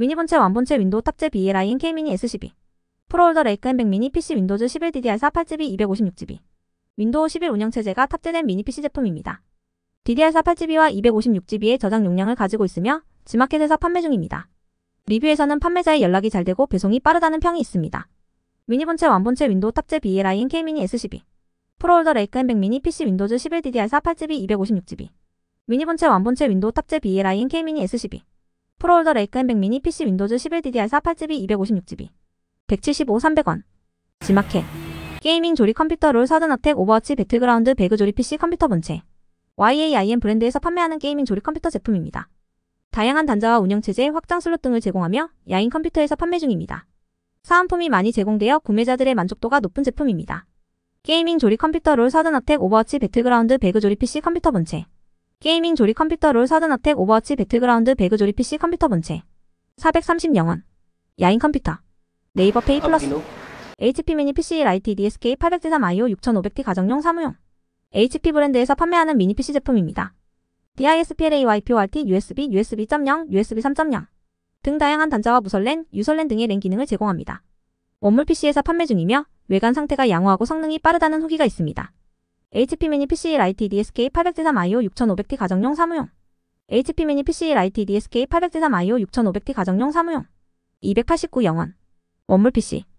미니 본체 완본체 윈도우 탑재 BLI인 K미니 m S12 프로홀더 레이크 앤 백 미니 PC 윈도우즈 11 DDR4 8GB 256GB 윈도우 11 운영체제가 탑재된 미니 PC 제품입니다. DDR4 8GB와 256GB의 저장 용량을 가지고 있으며 지마켓에서 판매 중입니다. 리뷰에서는 판매자의 연락이 잘 되고 배송이 빠르다는 평이 있습니다. 미니 본체 완본체 윈도우 탑재 BLI인 K미니 m S12 프로홀더 레이크 앤 백 미니 PC 윈도우즈 11 DDR4 8GB 256GB 미니 본체 완본체 윈도우 탑재 BLI인 K미니 m S12 프로홀더 레이크앤백 미니 PC 윈도우즈 11 DDR4 8GB 256GB 175 300원 지마켓 게이밍 조리 컴퓨터 롤 서든어택 오버워치 배틀그라운드 배그 조리 PC 컴퓨터 본체 YAIM 브랜드에서 판매하는 게이밍 조리 컴퓨터 제품입니다. 다양한 단자와 운영체제, 확장 슬롯 등을 제공하며 야인 컴퓨터에서 판매 중입니다. 사은품이 많이 제공되어 구매자들의 만족도가 높은 제품입니다. 게이밍 조리 컴퓨터 롤 서든어택 오버워치 배틀그라운드 배그 조리 PC 컴퓨터 본체 게이밍 조립 컴퓨터 롤사든 어택 오버워치 배틀그라운드 배그 조립 PC 컴퓨터 본체 430영원 야인 컴퓨터 네이버 페이 플러스 HP 미니 PC 라이트 DSK 800D3 IO 6500T 가정용 사무용 HP 브랜드에서 판매하는 미니 PC 제품입니다. DISPLAY, PORT, USB, USB.0, USB 3.0 등 다양한 단자와 무선랜, 유선랜 등의 랜 기능을 제공합니다. 원물 PC에서 판매 중이며 외관 상태가 양호하고 성능이 빠르다는 후기가 있습니다. HP 미니 PCL IT e DSK 800G3IO 6500T 가정용 사무용 HP 미니 PCL IT e DSK 800G3IO 6500T 가정용 사무용 289 영원 원물 PC